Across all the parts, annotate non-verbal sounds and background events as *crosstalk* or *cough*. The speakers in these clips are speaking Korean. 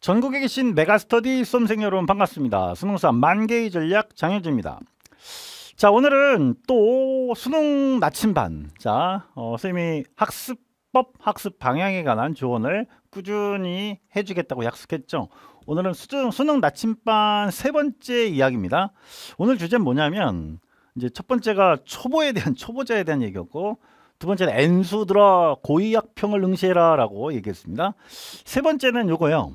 전국에 계신 메가스터디 수험생 여러분 반갑습니다. 수능사 만개의 전략 장현주입니다. 자 오늘은 또 수능 나침반 자 어, 선생님이 학습법 학습 방향에 관한 조언을 꾸준히 해주겠다고 약속했죠. 오늘은 수능, 수능 나침반 세 번째 이야기입니다. 오늘 주제는 뭐냐면 이제 첫 번째가 초보에 대한 초보자에 대한 얘기였고 두 번째는 N수 들어 고의학평을 응시해라라고 얘기했습니다. 세 번째는 요거요.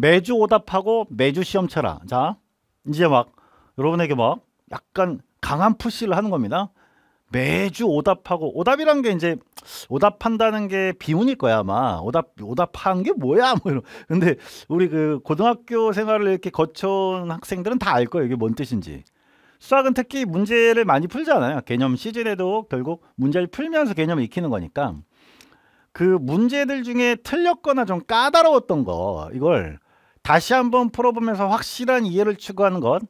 매주 오답하고 매주 시험 쳐라. 자, 이제 막 여러분에게 막 약간 강한 푸시를 하는 겁니다. 매주 오답하고 오답이란 게 이제 오답한다는 게 비운일 거야 아마 오답 오답한 게 뭐야 뭐 이런 근데 우리 그 고등학교 생활을 이렇게 거쳐온 학생들은 다 알 거예요 이게 뭔 뜻인지 수학은 특히 문제를 많이 풀잖아요 개념 시즌에도 결국 문제를 풀면서 개념을 익히는 거니까 그 문제들 중에 틀렸거나 좀 까다로웠던 거 이걸 다시 한번 풀어보면서 확실한 이해를 추구하는 것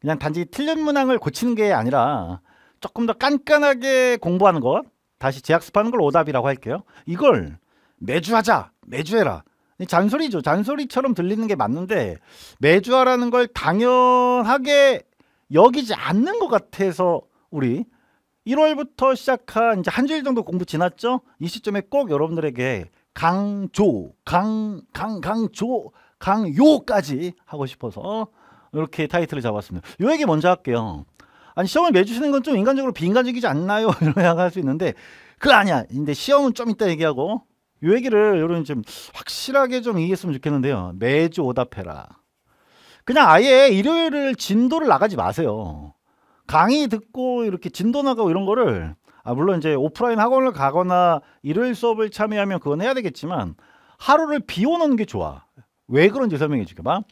그냥 단지 틀린 문항을 고치는 게 아니라 조금 더 깐깐하게 공부하는 것 다시 재학습하는 걸 오답이라고 할게요 이걸 매주 하자 매주 해라 잔소리죠 잔소리처럼 들리는 게 맞는데 매주 하라는 걸 당연하게 여기지 않는 것 같아서 우리 1월부터 시작한 이제 한 주일 정도 공부 지났죠 이 시점에 꼭 여러분들에게 강조 강강 강조 강요까지 하고 싶어서 이렇게 타이틀을 잡았습니다. 요 얘기 먼저 할게요. 아니 시험을 매주시는 건 좀 인간적으로 비인간적이지 않나요? *laughs* 이런 할수 있는데 그 아니야. 근데 시험은 좀 이따 얘기하고 요 얘기를 여러좀 확실하게 좀 이해했으면 좋겠는데요. 매주 오답해라. 그냥 아예 일요일을 진도를 나가지 마세요. 강의 듣고 이렇게 진도 나가고 이런 거를 아 물론 이제 오프라인 학원을 가거나 일요일 수업을 참여하면 그건 해야 되겠지만 하루를 비워놓는 게 좋아. 왜 그런지 설명해 줄게봐.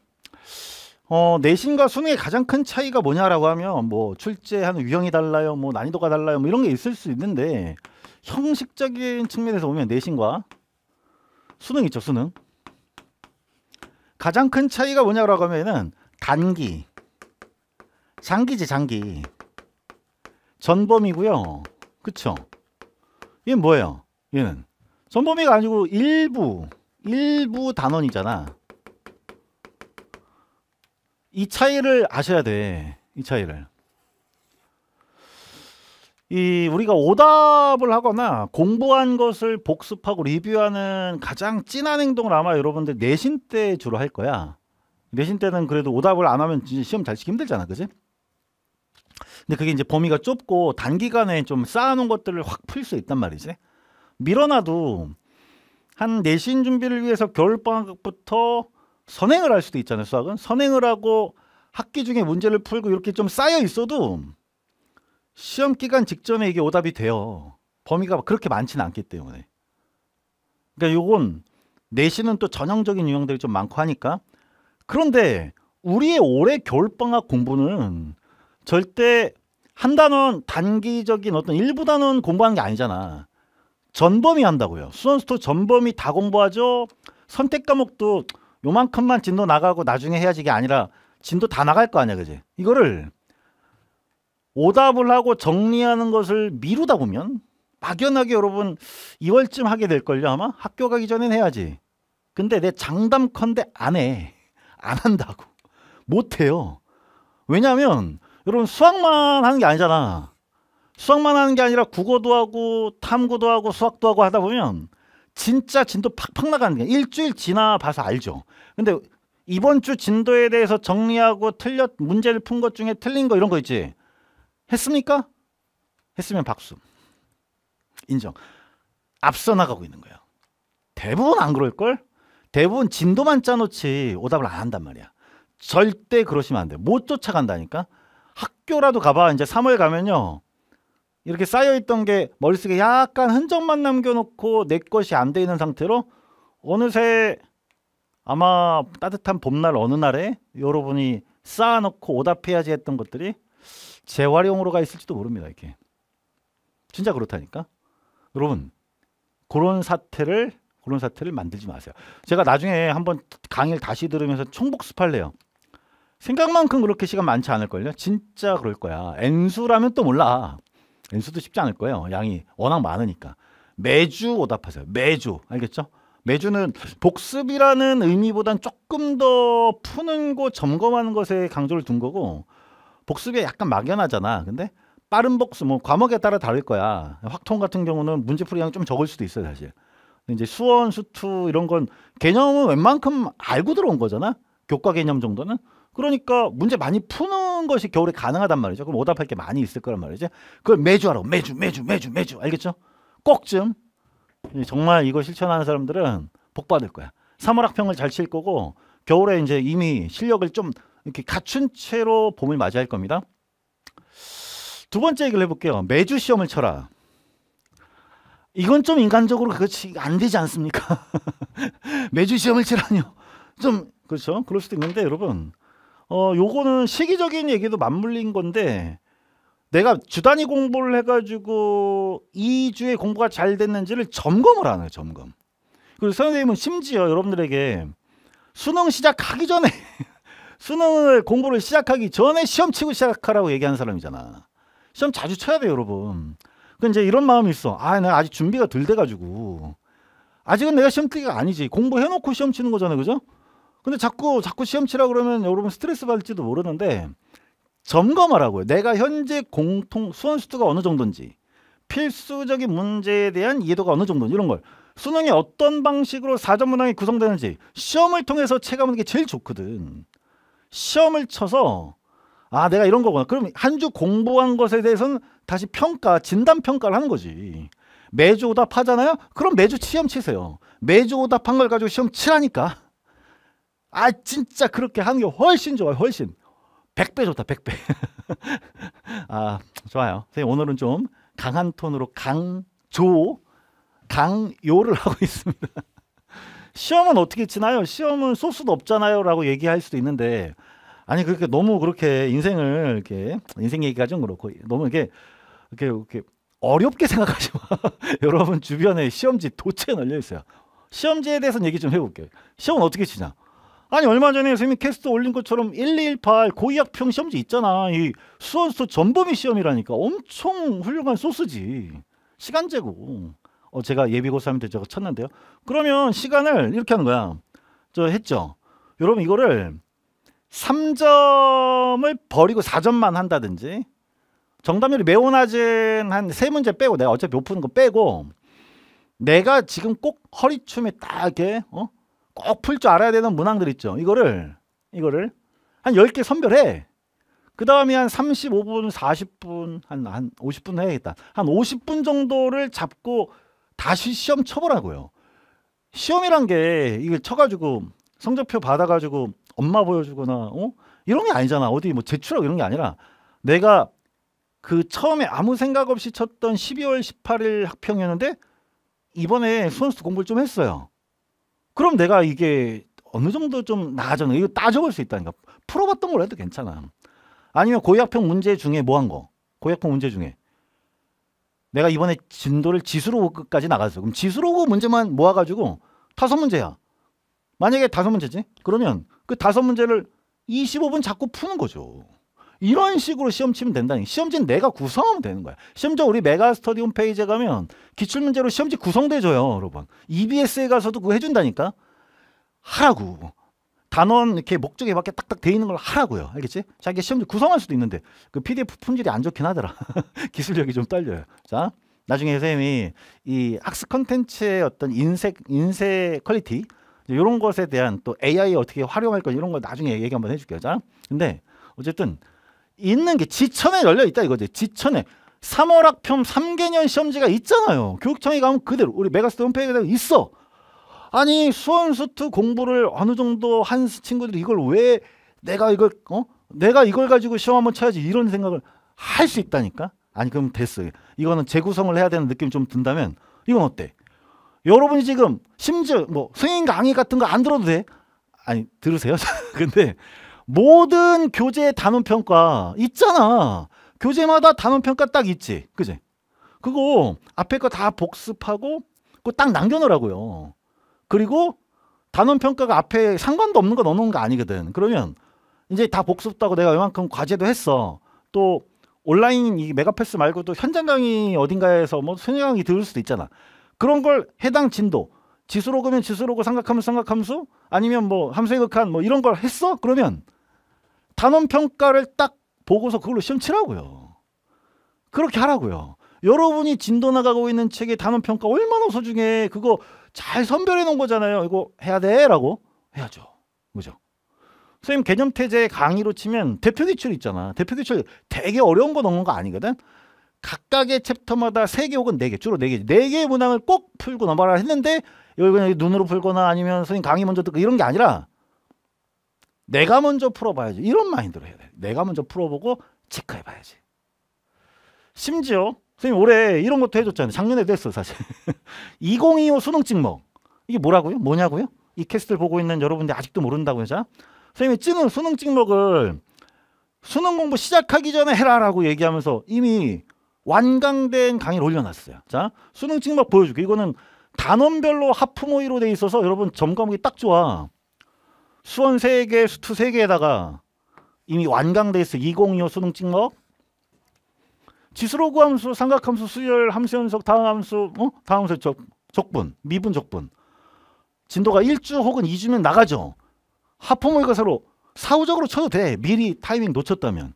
어, 내신과 수능의 가장 큰 차이가 뭐냐라고 하면 뭐 출제하는 유형이 달라요, 뭐 난이도가 달라요, 뭐 이런 게 있을 수 있는데 형식적인 측면에서 보면 내신과 수능 있죠, 수능. 가장 큰 차이가 뭐냐라고 하면은 단기, 장기지 장기, 전범이고요, 그쵸? 얘는 뭐예요? 얘는 전범위가 아니고 일부, 일부 단원이잖아. 이 차이를 아셔야 돼. 이 차이를. 이 우리가 오답을 하거나 공부한 것을 복습하고 리뷰하는 가장 찐한 행동을 아마 여러분들 내신 때 주로 할 거야. 내신 때는 그래도 오답을 안 하면 시험 잘 치기 힘들잖아, 그지? 근데 그게 이제 범위가 좁고 단기간에 좀 쌓아놓은 것들을 확 풀 수 있단 말이지. 밀어놔도 한 내신 준비를 위해서 겨울방학부터 선행을 할 수도 있잖아요. 수학은 선행을 하고 학기 중에 문제를 풀고 이렇게 좀 쌓여 있어도 시험 기간 직전에 이게 오답이 돼요. 범위가 그렇게 많지는 않기 때문에. 그러니까 요건 내신은 또 전형적인 유형들이 좀 많고 하니까 그런데 우리의 올해 겨울방학 공부는 절대 한 단원 단기적인 어떤 일부 단원 공부하는 게 아니잖아. 전범위 한다고요. 수원스토 전범위 다 공부하죠. 선택 과목도 요만큼만 진도 나가고 나중에 해야지 이게 아니라 진도 다 나갈 거 아니야 그지 이거를 오답을 하고 정리하는 것을 미루다 보면 막연하게 여러분 2월쯤 하게 될걸요 아마 학교 가기 전엔 해야지 근데 내 장담컨대 안 해 안 한다고 못해요 왜냐하면 여러분 수학만 하는 게 아니잖아 수학만 하는 게 아니라 국어도 하고 탐구도 하고 수학도 하고 하다 보면 진짜 진도 팍팍 나가는 게 일주일 지나 봐서 알죠. 근데 이번 주 진도에 대해서 정리하고 틀렸 문제를 푼 것 중에 틀린 거 이런 거 있지. 했습니까? 했으면 박수. 인정. 앞서 나가고 있는 거예요. 대부분 안 그럴 걸? 대부분 진도만 짜놓지 오답을 안 한단 말이야. 절대 그러시면 안 돼. 못 쫓아간다니까. 학교라도 가봐. 이제 3월 가면요. 이렇게 쌓여있던 게 머릿속에 약간 흔적만 남겨놓고 내 것이 안 돼 있는 상태로 어느새 아마 따뜻한 봄날 어느 날에 여러분이 쌓아놓고 오답해야지 했던 것들이 재활용으로가 있을지도 모릅니다. 이렇게 진짜 그렇다니까 여러분 그런 사태를 그런 사태를 만들지 마세요. 제가 나중에 한번 강의를 다시 들으면서 총복습할래요. 생각만큼 그렇게 시간 많지 않을걸요. 진짜 그럴 거야. N수라면 또 몰라. 엔수도 쉽지 않을 거예요. 양이 워낙 많으니까. 매주 오답하세요. 매주. 알겠죠? 매주는 복습이라는 의미보단 조금 더 푸는 거 점검하는 것에 강조를 둔 거고 복습이 약간 막연하잖아. 근데 빠른 복습 뭐 과목에 따라 다를 거야. 확통 같은 경우는 문제풀이랑 좀 적을 수도 있어요, 사실. 이제 수원, 수투 이런 건 개념은 웬만큼 알고 들어온 거잖아. 교과 개념 정도는. 그러니까 문제 많이 푸는 것이 겨울에 가능하단 말이죠. 그럼 오답할 게 많이 있을 거란 말이죠. 그걸 매주 하라고. 매주, 매주, 매주, 매주. 알겠죠? 꼭 좀. 정말 이거 실천하는 사람들은 복 받을 거야. 3월 학평을 잘 칠 거고 겨울에 이제 이미 실력을 좀 이렇게 갖춘 채로 봄을 맞이할 겁니다. 두 번째 얘기를 해볼게요. 매주 시험을 쳐라. 이건 좀 인간적으로 그렇지 안 되지 않습니까? *laughs* 매주 시험을 치라니요. 좀 그렇죠. 그럴 수도 있는데 여러분 어 요거는 시기적인 얘기도 맞물린 건데 내가 주단위 공부를 해가지고 이 주에 공부가 잘 됐는지를 점검을 안 해요 점검 그리고 선생님은 심지어 여러분들에게 수능 시작하기 전에 *laughs* 수능을 공부를 시작하기 전에 시험 치고 시작하라고 얘기하는 사람이잖아 시험 자주 쳐야 돼요 여러분 그 이제 이런 마음이 있어 아나 아직 준비가 덜 돼가지고 아직은 내가 시험 치기가 아니지 공부해놓고 시험 치는 거잖아요 그죠 근데 자꾸 자꾸 시험 치라 그러면 여러분 스트레스 받을지도 모르는데 점검하라고요. 내가 현재 공통 수원수도가 어느 정도인지 필수적인 문제에 대한 이해도가 어느 정도인지 이런 걸 수능이 어떤 방식으로 사전 문항이 구성되는지 시험을 통해서 체감하는 게 제일 좋거든. 시험을 쳐서 아 내가 이런 거구나. 그럼 한 주 공부한 것에 대해서는 다시 평가, 진단 평가를 하는 거지. 매주 오답하잖아요. 그럼 매주 시험 치세요. 매주 오답한 걸 가지고 시험 치라니까. 아 진짜 그렇게 하는 게 훨씬 좋아요. 훨씬. 100배 좋다. 100배. *laughs* 아, 좋아요. 선생님 오늘은 좀 강한 톤으로 강조 강요를 하고 *laughs* 있습니다. 시험은 어떻게 치나요? 시험은 소스도 없잖아요라고 얘기할 수도 있는데 아니 그렇게 너무 그렇게 인생을 이렇게 인생 얘기가 좀 그렇고 너무 이렇게 이렇게 이렇게 어렵게 *laughs* 생각하지 마. 여러분 주변에 시험지 도체 널려 있어요. 시험지에 대해서는 얘기 좀 해볼게요. 시험은 어떻게 치냐? 아니 얼마 전에 선생님 캐스트 올린 것처럼 1218 고의학평 시험지 있잖아. 이 수원수 전범위 시험이라니까 엄청 훌륭한 소스지. 시간제고. 어 제가 예비고사3 때 제가 쳤는데요. 그러면 시간을 이렇게 하는 거야. 저 했죠. 여러분 이거를 3점을 버리고 4점만 한다든지 정답률이 매우 낮은 한 세 문제 빼고 내가 어차피 못 푸는 거 빼고 내가 지금 꼭 허리춤에 딱 이렇게 어? 꼭풀줄 알아야 되는 문항들 있죠. 이거를 이거를 한 10개 선별해. 그 다음에 한 35분, 40분, 한, 한 50분 해야겠다. 한 50분 정도를 잡고 다시 시험 쳐보라고요. 시험이란 게 이걸 쳐가지고 성적표 받아가지고 엄마 보여주거나, 어? 이런 게 아니잖아. 어디 뭐 제출하고 이런 게 아니라 내가 그 처음에 아무 생각 없이 쳤던 12월 18일 학평이었는데 이번에 수험수 공부를 좀 했어요. 그럼 내가 이게 어느 정도 좀나아졌나 이거 따져볼 수 있다니까. 풀어봤던 걸 해도 괜찮아. 아니면 고약형 문제 중에 뭐 한 거? 고약형 문제 중에 내가 이번에 진도를 지수로 끝까지 나갔어. 그럼 지수로 문제만 모아가지고 다섯 문제야. 만약에 다섯 문제지? 그러면 그 다섯 문제를 25분 자꾸 푸는 거죠. 이런 식으로 시험 치면 된다니 시험지는 내가 구성하면 되는 거야 시험지 우리 메가스터디 홈페이지에 가면 기출문제로 시험지 구성돼줘요 여러분 EBS에 가서도 그거 해준다니까 하라고 단원 이렇게 목적에 맞게 딱딱 돼 있는 걸 하라고요 알겠지? 자기 시험지 구성할 수도 있는데 그 PDF 품질이 안 좋긴 하더라 *laughs* 기술력이 좀딸려요자 나중에 선생님이 이 학습 컨텐츠의 어떤 인색 인쇄 퀄리티 이런 것에 대한 또 AI 어떻게 활용할 건 이런 걸 나중에 얘기 한번 해줄게요 자 근데 어쨌든 있는 게 지천에 열려 있다 이거지. 지천에 3월 학평 3개년 시험지가 있잖아요. 교육청에 가면 그대로 우리 메가스터 홈페이지에 있어. 아니 수원수트 공부를 어느 정도 한 친구들이 이걸 왜 내가 이걸 어 내가 이걸 가지고 시험 한번 쳐야지 이런 생각을 할 수 있다니까. 아니 그럼 됐어요. 이거는 재구성을 해야 되는 느낌이 좀 든다면 이건 어때? 여러분이 지금 심지어 뭐 승인 강의 같은 거 안 들어도 돼. 아니 들으세요. *laughs* 근데 모든 교재의 단원평가 있잖아. 교재마다 단원평가 딱 있지. 그지? 그거 앞에 거 다 복습하고 그거 딱 남겨놓으라고요. 그리고 단원평가가 앞에 상관도 없는 거 넣어놓은 거 아니거든. 그러면 이제 다 복습하고 내가 이만큼 과제도 했어. 또 온라인 이 메가패스 말고도 현장 강의 어딘가에서 뭐 수능 강의 들을 수도 있잖아. 그런 걸 해당 진도 지수로그면 지수로그 삼각함수 삼각함수 아니면 뭐 함수의 극한 뭐 이런 걸 했어? 그러면 단원 평가를 딱 보고서 그걸로 시험 치라고요. 그렇게 하라고요. 여러분이 진도 나가고 있는 책의 단원 평가 얼마나 소중해. 그거 잘 선별해 놓은 거잖아요. 이거 해야 돼라고 해야죠. 그죠? 선생님 개념 태제 강의로 치면 대표 기출 있잖아. 대표 기출 되게 어려운 거 넣는 거 아니거든. 각각의 챕터마다 세 개 혹은 네개 4개, 주로 네개네 네 개의 문항을 꼭 풀고 넘어가라 했는데 여기 그냥 눈으로 풀거나 아니면 선생님 강의 먼저 듣고 이런 게 아니라 내가 먼저 풀어봐야지. 이런 마인드로 해야 돼. 내가 먼저 풀어보고 체크해봐야지. 심지어 선생님 올해 이런 것도 해줬잖아요. 작년에됐어 사실. 2025 수능 찍먹. 이게 뭐라고요? 뭐냐고요? 이 캐스트를 보고 있는 여러분들 아직도 모른다고 해서 선생님이 찍은 수능 찍먹을 수능 공부 시작하기 전에 해라라고 얘기하면서 이미 완강된 강의를 올려놨어요. 자, 수능 찍먹 보여주고 이거는 단원별로 하프 모이로돼 있어서 여러분 점검하기 딱 좋아. 수원 세개 수투 세개에다가 이미 완강돼 있어. 2025 수능 찍먹. 지수로그 함수, 삼각함수, 수열, 함수 연속, 다음 함수, 어? 다음 함수 적, 적분, 미분 적분. 진도가 1주 혹은 2주면 나가죠. 하품을가서로 사후적으로 쳐도 돼. 미리 타이밍 놓쳤다면.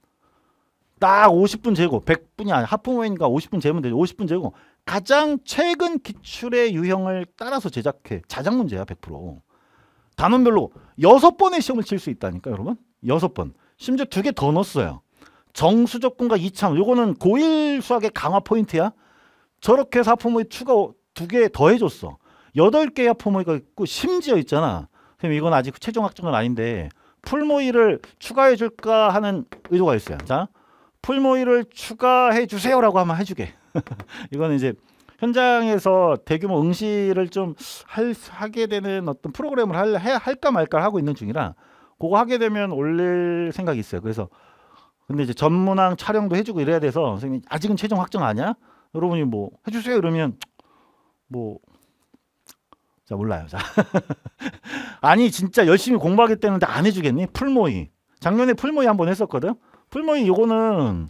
딱 50분 재고, 100분이 아니야. 하품모이니까 50분 재면 되죠. 50분 재고. 가장 최근 기출의 유형을 따라서 제작해. 자작 문제야, 100%. 단원별로 여섯 번의 시험을 칠 수 있다니까 여러분. 여섯 번. 심지어 두 개 더 넣었어요. 정수적분과 이창. 요거는 고1 수학의 강화 포인트야. 저렇게 사포모의 추가 두 개 더해 줬어. 여덟 개의 하포모이가 있고 심지어 있잖아. 선생님 이건 아직 최종 학정은 아닌데 풀모이를 추가해 줄까 하는 의도가 있어요. 자. 풀모이를 추가해 주세요라고 하면 해 주게. *laughs* 이거는 이제 현장에서 대규모 응시를 좀 할, 하게 되는 어떤 프로그램을 할, 해, 할까 말까 하고 있는 중이라 그거 하게 되면 올릴 생각이 있어요. 그래서 근데 이제 전문항 촬영도 해주고 이래야 돼서 선생님 아직은 최종 확정 아니야? 여러분이 뭐 해주세요 이러면 뭐 자 몰라요. 자 *laughs* 아니 진짜 열심히 공부하겠다는데 안 해주겠니? 풀모이 작년에 풀모이 한번 했었거든. 풀모이 이거는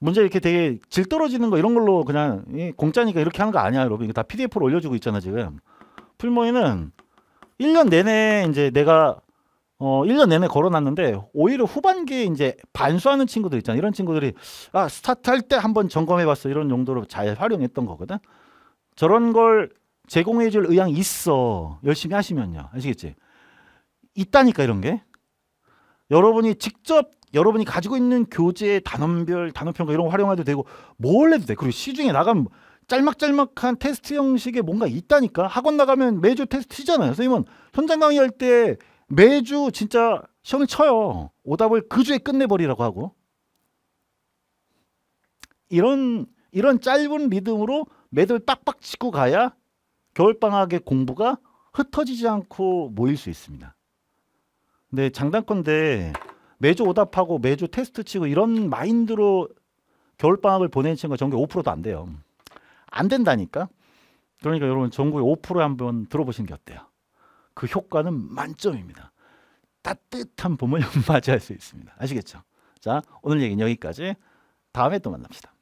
문제 이렇게 되게 질 떨어지는 거 이런 걸로 그냥 공짜니까 이렇게 하는 거 아니야, 여러분. 이거 다 PDF로 올려주고 있잖아, 지금. 풀모이는 1년 내내 이제 내가 어 1년 내내 걸어놨는데 오히려 후반기에 이제 반수하는 친구들 있잖아. 이런 친구들이 아, 스타트 할 때 한번 점검해 봤어. 이런 용도로 잘 활용했던 거거든. 저런 걸 제공해 줄 의향이 있어. 열심히 하시면요. 아시겠지? 있다니까 이런 게. 여러분이 직접 여러분이 가지고 있는 교재 단원별 단원평가 이런 거 활용해도 되고 뭘 해도 돼. 그리고 시중에 나가면 짤막짤막한 테스트 형식의 뭔가 있다니까. 학원 나가면 매주 테스트잖아요. 선생님은 현장 강의할 때 매주 진짜 시험을 쳐요. 오답을 그 주에 끝내버리라고 하고. 이런 이런 짧은 리듬으로 매듭을 빡빡 치고 가야 겨울방학의 공부가 흩어지지 않고 모일 수 있습니다. 근데 장단건데 매주 오답하고 매주 테스트 치고 이런 마인드로 겨울 방학을 보내는 친구가 전국에 5%도 안 돼요. 안 된다니까. 그러니까 여러분 전국에 5% 한번 들어보시는 게 어때요? 그 효과는 만점입니다. 따뜻한 봄을 *laughs* 맞이할 수 있습니다. 아시겠죠? 자, 오늘 얘기는 여기까지. 다음에 또 만납시다.